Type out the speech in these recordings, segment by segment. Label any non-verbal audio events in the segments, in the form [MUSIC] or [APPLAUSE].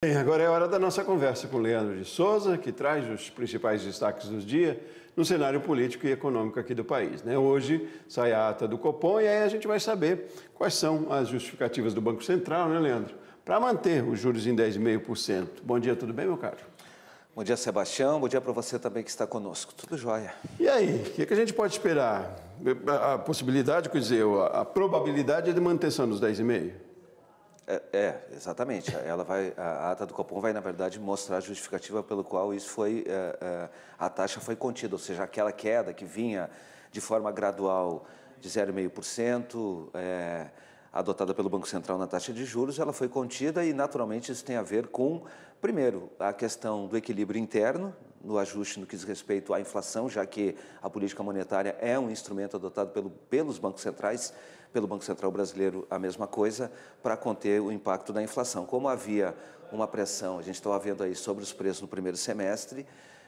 Bem, agora é hora da nossa conversa com Leandro de Souza, que traz os principais destaques do dia no cenário político e econômico aqui do país. Né? Hoje sai a ata do Copom e aí a gente vai saber quais são as justificativas do Banco Central, né, Leandro, para manter os juros em 10,5%. Bom dia, tudo bem, meu caro? Bom dia, Sebastião. Bom dia para você também que está conosco. Tudo jóia. E aí, o que, é que, a gente pode esperar? A possibilidade, quer dizer, a probabilidade é de manutenção dos 10,5%? É, é, exatamente. Ela vai, a ata do Copom vai, na verdade, mostrar a justificativa pelo qual isso foi, é, é, a taxa foi contida, ou seja, aquela queda que vinha de forma gradual de 0,5%, é, adotada pelo Banco Central na taxa de juros, ela foi contida e, naturalmente, isso tem a ver com, primeiro, a questão do equilíbrio interno, no ajuste no que diz respeito à inflação, já que a política monetária é um instrumento adotado pelo, pelos bancos centrais pelo Banco Central Brasileiro a mesma coisa, para conter o impacto da inflação. Como havia uma pressão, a gente estava vendo aí sobre os preços no primeiro semestre,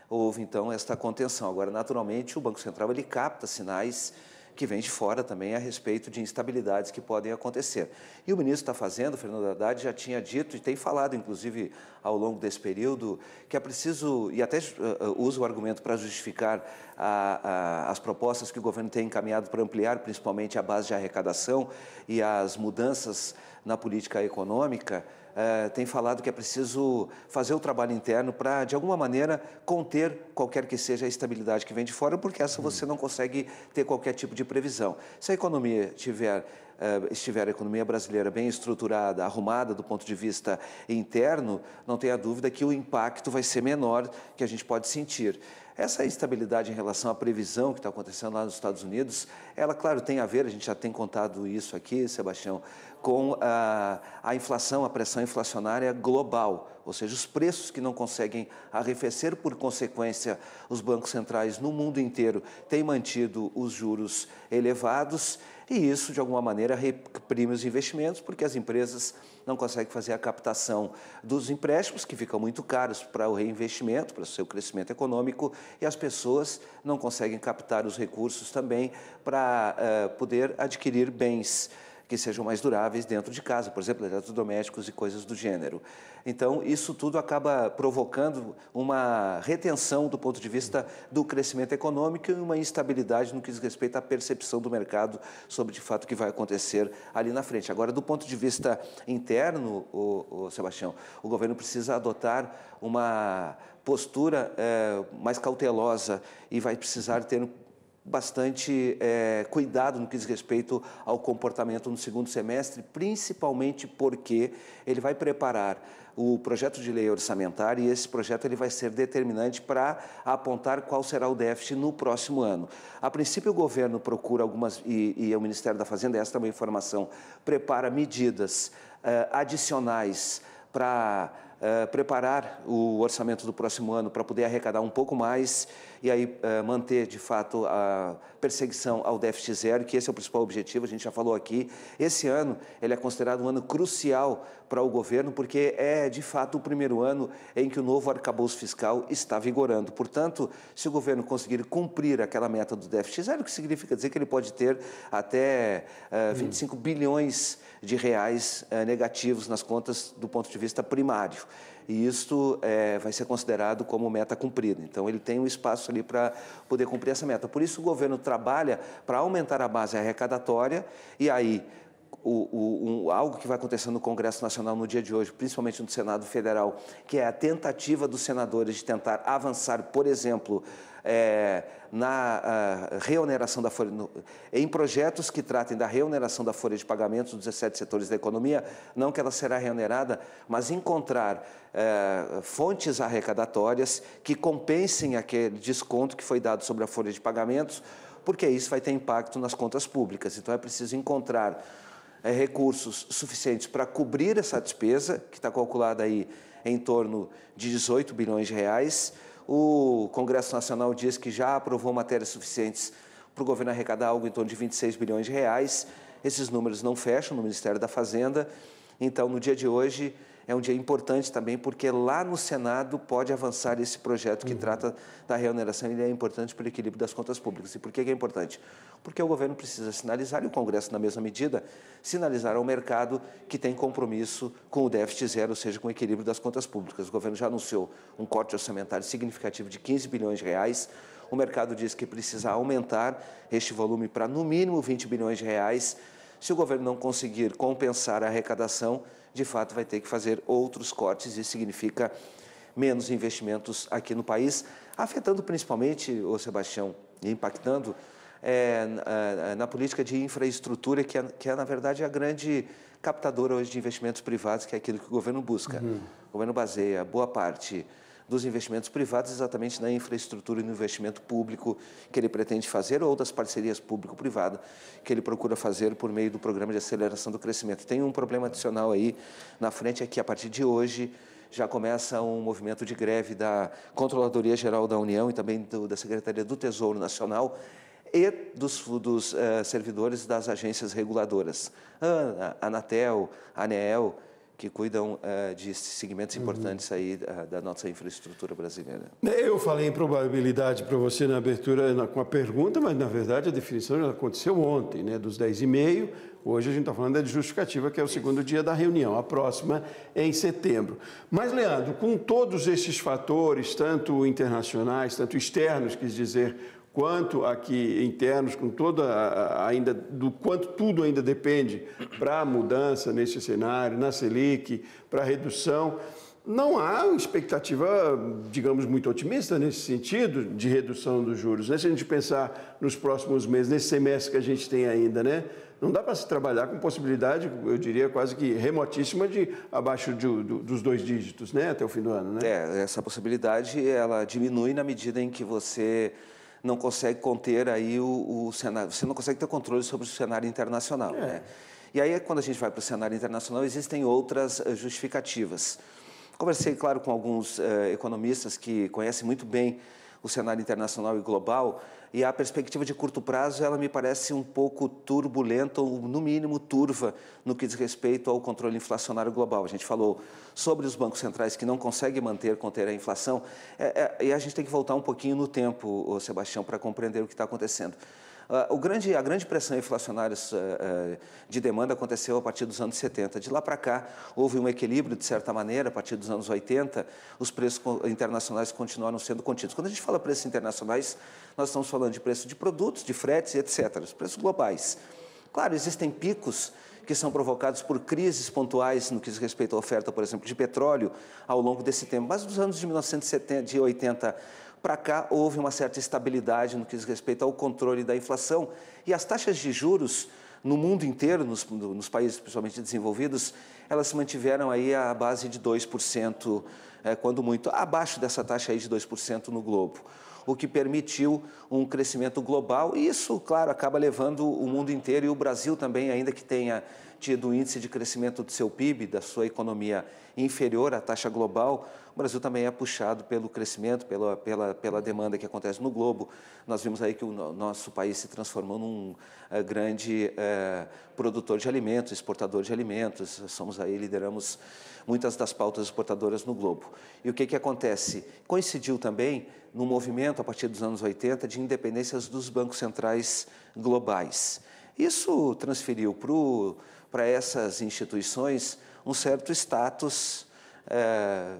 houve então esta contenção. Agora, naturalmente, o Banco Central ele capta sinais que vem de fora também a respeito de instabilidades que podem acontecer. E o ministro está fazendo, Fernando Haddad já tinha dito e tem falado, inclusive, ao longo desse período, que é preciso, e até eh, eh, usa o argumento para justificar a, a, as propostas que o governo tem encaminhado para ampliar, principalmente a base de arrecadação e as mudanças na política econômica eh, tem falado que é preciso fazer o trabalho interno para, de alguma maneira, conter qualquer que seja a estabilidade que vem de fora, porque essa você não consegue ter qualquer tipo de previsão. Se a economia tiver eh, estiver a economia brasileira bem estruturada, arrumada do ponto de vista interno, não tenha dúvida que o impacto vai ser menor que a gente pode sentir. Essa estabilidade em relação à previsão que está acontecendo lá nos Estados Unidos, ela, claro, tem a ver, a gente já tem contado isso aqui, Sebastião, com a, ah, a inflação, a pressão inflacionária global, ou seja, os preços que não conseguem arrefecer, por consequência, os bancos centrais no mundo inteiro têm mantido os juros elevados. E isso, de alguma maneira, reprime os investimentos, porque as empresas não conseguem fazer a captação dos empréstimos, que ficam muito caros para o reinvestimento, para o seu crescimento econômico, e as pessoas não conseguem captar os recursos também para uh, poder adquirir bens que sejam mais duráveis dentro de casa, por exemplo, eletrodomésticos e coisas do gênero. Então, isso tudo acaba provocando uma retenção do ponto de vista do crescimento econômico e uma instabilidade no que diz respeito à percepção do mercado sobre, de fato, o que vai acontecer ali na frente. Agora, do ponto de vista interno, o, o Sebastião, o governo precisa adotar uma postura é, mais cautelosa e vai precisar ter bastante é, cuidado no que diz respeito ao comportamento no segundo semestre, principalmente porque ele vai preparar o projeto de lei orçamentária e esse projeto ele vai ser determinante para apontar qual será o déficit no próximo ano. A princípio, o governo procura algumas, e, e o Ministério da Fazenda, essa é uma informação, prepara medidas é, adicionais para eh, preparar o orçamento do próximo ano para poder arrecadar um pouco mais e aí eh, manter, de fato, a perseguição ao déficit zero, que esse é o principal objetivo, a gente já falou aqui. Esse ano, ele é considerado um ano crucial para o governo, porque é, de fato, o primeiro ano em que o novo arcabouço fiscal está vigorando. Portanto, se o governo conseguir cumprir aquela meta do déficit zero, que significa dizer que ele pode ter até uh, 25 hum. bilhões de reais uh, negativos nas contas do ponto de vista primário e isto é, vai ser considerado como meta cumprida. Então, ele tem um espaço ali para poder cumprir essa meta. Por isso, o governo trabalha para aumentar a base arrecadatória e aí o, o, um, algo que vai acontecer no Congresso Nacional no dia de hoje, principalmente no Senado Federal, que é a tentativa dos senadores de tentar avançar, por exemplo, é, na reoneração da folha, no, em projetos que tratem da reoneração da folha de pagamentos dos 17 setores da economia, não que ela será reonerada, mas encontrar é, fontes arrecadatórias que compensem aquele desconto que foi dado sobre a folha de pagamentos, porque isso vai ter impacto nas contas públicas. Então é preciso encontrar é, recursos suficientes para cobrir essa despesa, que está calculada aí em torno de 18 bilhões de reais. O Congresso Nacional diz que já aprovou matérias suficientes para o governo arrecadar algo em torno de 26 bilhões de reais. Esses números não fecham no Ministério da Fazenda. Então, no dia de hoje, é um dia importante também, porque lá no Senado pode avançar esse projeto que uhum. trata da reoneração e é importante para o equilíbrio das contas públicas. E por que é importante? Porque o governo precisa sinalizar, e o Congresso, na mesma medida, sinalizar ao mercado que tem compromisso com o déficit zero, ou seja, com o equilíbrio das contas públicas. O governo já anunciou um corte orçamentário significativo de 15 bilhões de reais. O mercado diz que precisa aumentar este volume para, no mínimo, 20 bilhões de reais se o governo não conseguir compensar a arrecadação, de fato vai ter que fazer outros cortes e significa menos investimentos aqui no país, afetando principalmente, o Sebastião, e impactando é, na, é, é, na política de infraestrutura, que é, que é, na verdade, a grande captadora hoje de investimentos privados, que é aquilo que o governo busca. Uhum. O governo baseia boa parte dos investimentos privados exatamente na infraestrutura e no investimento público que ele pretende fazer ou das parcerias público-privada que ele procura fazer por meio do programa de aceleração do crescimento. Tem um problema adicional aí na frente, é que a partir de hoje já começa um movimento de greve da Controladoria Geral da União e também do, da Secretaria do Tesouro Nacional e dos, dos uh, servidores das agências reguladoras, ANA, Anatel, ANEEL, que cuidam uh, de segmentos uhum. importantes uhum. aí uh, da nossa infraestrutura brasileira. Eu falei em probabilidade para você na abertura na, com a pergunta, mas na verdade a definição já aconteceu ontem, né? Dos 10,5, e meio, hoje a gente está falando da justificativa, que é o Isso. segundo dia da reunião, a próxima é em setembro. Mas, Leandro, com todos esses fatores, tanto internacionais, tanto externos, quis dizer, quanto aqui internos, com toda ainda do quanto tudo ainda depende para a mudança nesse cenário, na Selic, para a redução. Não há expectativa, digamos, muito otimista nesse sentido de redução dos juros. Né? Se a gente pensar nos próximos meses, nesse semestre que a gente tem ainda, né? não dá para se trabalhar com possibilidade, eu diria, quase que remotíssima de abaixo de, do, dos dois dígitos né? até o fim do ano. Né? É, essa possibilidade ela diminui na medida em que você não consegue conter aí o, o, cenário, você não consegue ter controle sobre o cenário internacional. É. Né? E aí, quando a gente vai para o cenário internacional, existem outras eh, justificativas. Conversei, claro, com alguns uh, economistas que conhecem muito bem o cenário internacional e global, e a perspectiva de curto prazo ela me parece um pouco turbulenta, ou no mínimo turva, no que diz respeito ao controle inflacionário global. A gente falou sobre os bancos centrais que não conseguem manter, conter a inflação, é, é, e a gente tem que voltar um pouquinho no tempo, Sebastião, para compreender o que está acontecendo. Ah, o grande, a grande pressão inflacionária eh, eh, de demanda aconteceu a partir dos anos 70. De lá para cá, houve um equilíbrio, de certa maneira, a partir dos anos 80, os preços internacionais continuaram sendo contidos. Quando a gente fala preços internacionais, nós estamos falando de preço de produtos, de fretes, etc., os preços globais. Claro, existem picos que são provocados por crises pontuais no que diz respeito à oferta, por exemplo, de petróleo ao longo desse tempo. Mas dos anos de 1970, de 80 para cá, houve uma certa estabilidade no que diz respeito ao controle da inflação e as taxas de juros no mundo inteiro, nos, nos países principalmente desenvolvidos, elas se mantiveram aí à base de 2%, é, eh, quando muito, abaixo dessa taxa aí de 2% no globo o que permitiu um crescimento global. E isso, claro, acaba levando o mundo inteiro e o Brasil também, ainda que tenha tido um índice de crescimento do seu PIB, da sua economia inferior à taxa global, o Brasil também é puxado pelo crescimento, pela, pela, pela demanda que acontece no globo. Nós vimos aí que o nosso país se transformou num uh, grande uh, produtor de alimentos, exportador de alimentos. Somos aí, lideramos muitas das pautas exportadoras no globo. E o que, que acontece? Coincidiu também no movimento, a partir dos anos 80, de independências dos bancos centrais globais. Isso transferiu para o para essas instituições um certo status é,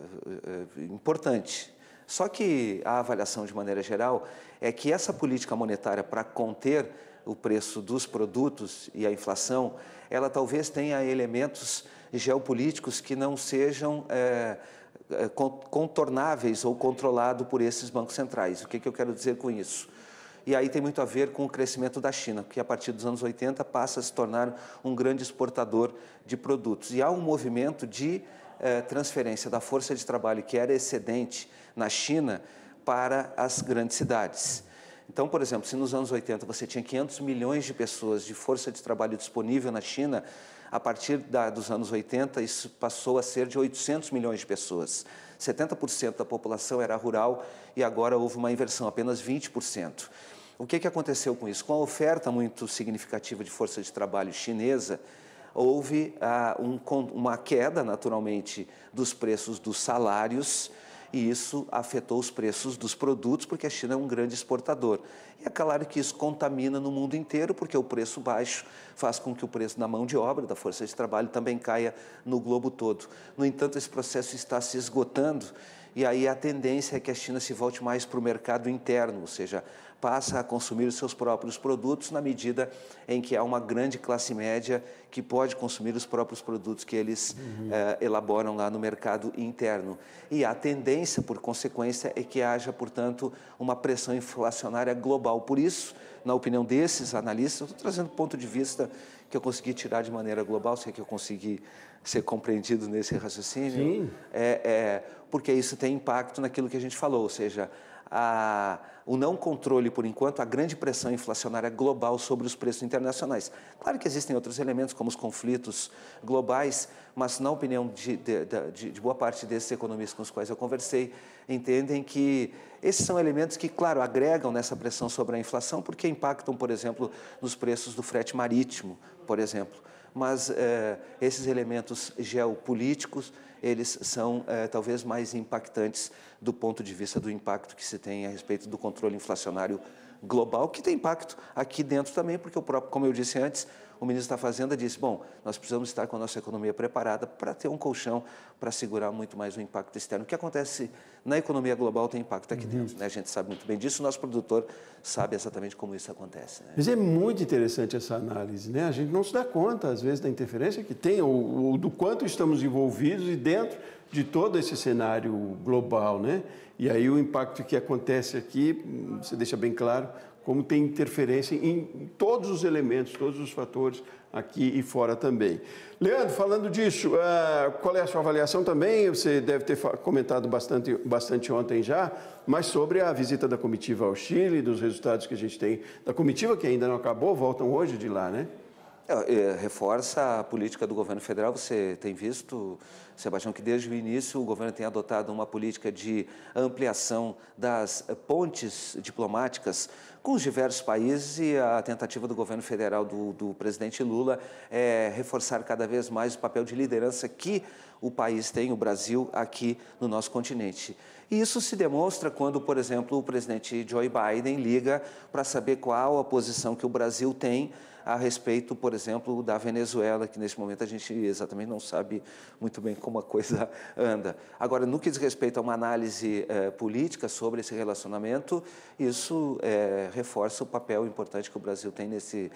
importante. Só que a avaliação, de maneira geral, é que essa política monetária para conter o preço dos produtos e a inflação, ela talvez tenha elementos geopolíticos que não sejam é, contornáveis ou controlados por esses bancos centrais. O que, que eu quero dizer com isso? e aí tem muito a ver com o crescimento da China, que a partir dos anos 80 passa a se tornar um grande exportador de produtos. E há um movimento de eh, transferência da força de trabalho que era excedente na China para as grandes cidades. Então, por exemplo, se nos anos 80 você tinha 500 milhões de pessoas de força de trabalho disponível na China, a partir da, dos anos 80, isso passou a ser de 800 milhões de pessoas. 70% da população era rural e agora houve uma inversão, apenas 20%. O que, que aconteceu com isso? Com a oferta muito significativa de força de trabalho chinesa, houve ah, um, uma queda, naturalmente, dos preços dos salários e isso afetou os preços dos produtos, porque a China é um grande exportador. E é claro que isso contamina no mundo inteiro, porque o preço baixo faz com que o preço na mão de obra, da força de trabalho, também caia no globo todo. No entanto, esse processo está se esgotando. E aí a tendência é que a China se volte mais para o mercado interno, ou seja, passa a consumir os seus próprios produtos na medida em que há uma grande classe média que pode consumir os próprios produtos que eles uhum. eh, elaboram lá no mercado interno. E a tendência, por consequência, é que haja, portanto, uma pressão inflacionária global. Por isso, na opinião desses analistas, estou trazendo ponto de vista que eu consegui tirar de maneira global, se é que eu consegui ser compreendido nesse raciocínio, Sim. É, é, porque isso tem impacto naquilo que a gente falou, ou seja, a, o não controle, por enquanto, a grande pressão inflacionária global sobre os preços internacionais. Claro que existem outros elementos, como os conflitos globais, mas, na opinião de, de, de, de boa parte desses economistas com os quais eu conversei, entendem que esses são elementos que, claro, agregam nessa pressão sobre a inflação, porque impactam, por exemplo, nos preços do frete marítimo, por exemplo mas eh, esses elementos geopolíticos, eles são eh, talvez mais impactantes do ponto de vista do impacto que se tem a respeito do controle inflacionário global, que tem impacto aqui dentro também, porque o próprio, como eu disse antes, o ministro da Fazenda disse: bom, nós precisamos estar com a nossa economia preparada para ter um colchão para segurar muito mais o impacto externo. O que acontece na economia global tem impacto aqui uhum. dentro, né? A gente sabe muito bem disso, o nosso produtor sabe exatamente como isso acontece. Né? Mas é muito interessante essa análise, né? A gente não se dá conta, às vezes, da interferência que tem, ou, ou do quanto estamos envolvidos e dentro de todo esse cenário global, né? E aí o impacto que acontece aqui, hum, você deixa bem claro, como tem interferência em todos os elementos, todos os fatores aqui e fora também. Leandro, falando disso, eh, qual é a sua avaliação também? Você deve ter comentado bastante, bastante ontem já, mas sobre a visita da comitiva ao Chile, dos resultados que a gente tem da comitiva, que ainda não acabou, voltam hoje de lá, né? É, é, reforça a política do governo federal. Você tem visto, Sebastião, que desde o início o governo tem adotado uma política de ampliação das pontes diplomáticas com os diversos países e a tentativa do governo federal do, do presidente Lula é reforçar cada vez mais o papel de liderança que o país tem, o Brasil, aqui no nosso continente. E isso se demonstra quando, por exemplo, o presidente Joe Biden liga para saber qual a posição que o Brasil tem a respeito, por exemplo, da Venezuela, que nesse momento a gente exatamente não sabe muito bem como a coisa [LAUGHS] anda. Agora, no que diz respeito a uma análise eh, política sobre esse relacionamento, isso eh, reforça o papel importante que o Brasil tem nesse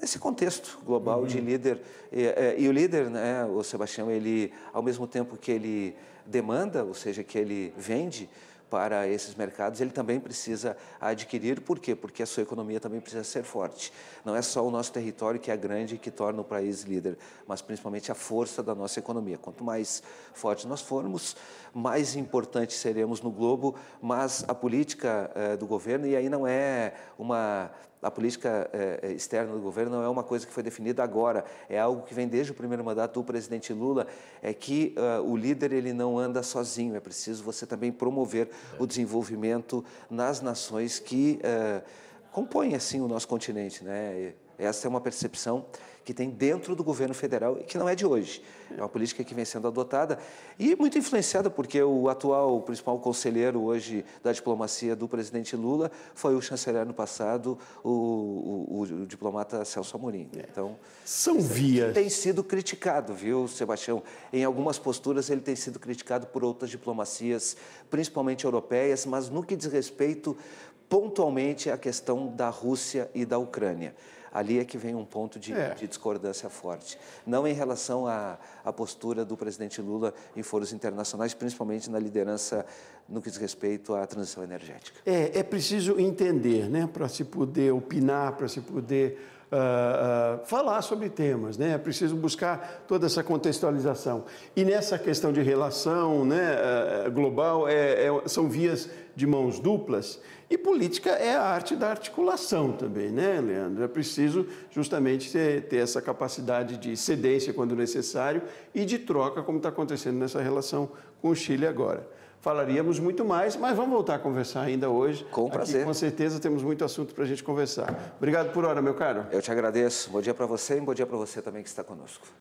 nesse contexto global uhum. de líder e, eh, e, o líder, né, o Sebastião, ele ao mesmo tempo que ele demanda, ou seja, que ele vende, para esses mercados, ele também precisa adquirir. Por quê? Porque a sua economia também precisa ser forte. Não é só o nosso território que é grande e que torna o país líder, mas principalmente a força da nossa economia. Quanto mais forte nós formos, mais importante seremos no globo, mas a política eh, do governo, e aí não é uma a política é, é, externa do governo não é uma coisa que foi definida agora, é algo que vem desde o primeiro mandato do presidente Lula, é que uh, o líder ele não anda sozinho, é preciso você também promover o desenvolvimento nas nações que uh, compõem assim o nosso continente, né? Essa é uma percepção que tem dentro do governo federal e que não é de hoje. É uma política que vem sendo adotada e muito influenciada porque o atual principal conselheiro hoje da diplomacia do presidente Lula foi o chanceler no passado, o, o, o diplomata Celso Amorim. É. Então, são vias. Tem sido criticado, viu, Sebastião? Em algumas posturas ele tem sido criticado por outras diplomacias, principalmente europeias, mas no que diz respeito pontualmente à questão da Rússia e da Ucrânia ali é que vem um ponto de, é. de discordância forte. Não em relação à, à, postura do presidente Lula em foros internacionais, principalmente na liderança no que diz respeito à transição energética. É, é preciso entender, né, para se poder opinar, para se poder uh, falar sobre temas, né? É preciso buscar toda essa contextualização. E nessa questão de relação né, uh, global, é, é, são vias de mãos duplas. E política é a arte da articulação também, né, Leandro? É preciso justamente ter, ter essa capacidade de cedência quando necessário e de troca, como está acontecendo nessa relação com o Chile agora falaríamos muito mais, mas vamos voltar a conversar ainda hoje. Com prazer. Aqui, com certeza temos muito assunto para a gente conversar. Obrigado por hora, meu caro. Eu te agradeço. Bom dia para você e bom dia para você também que está conosco.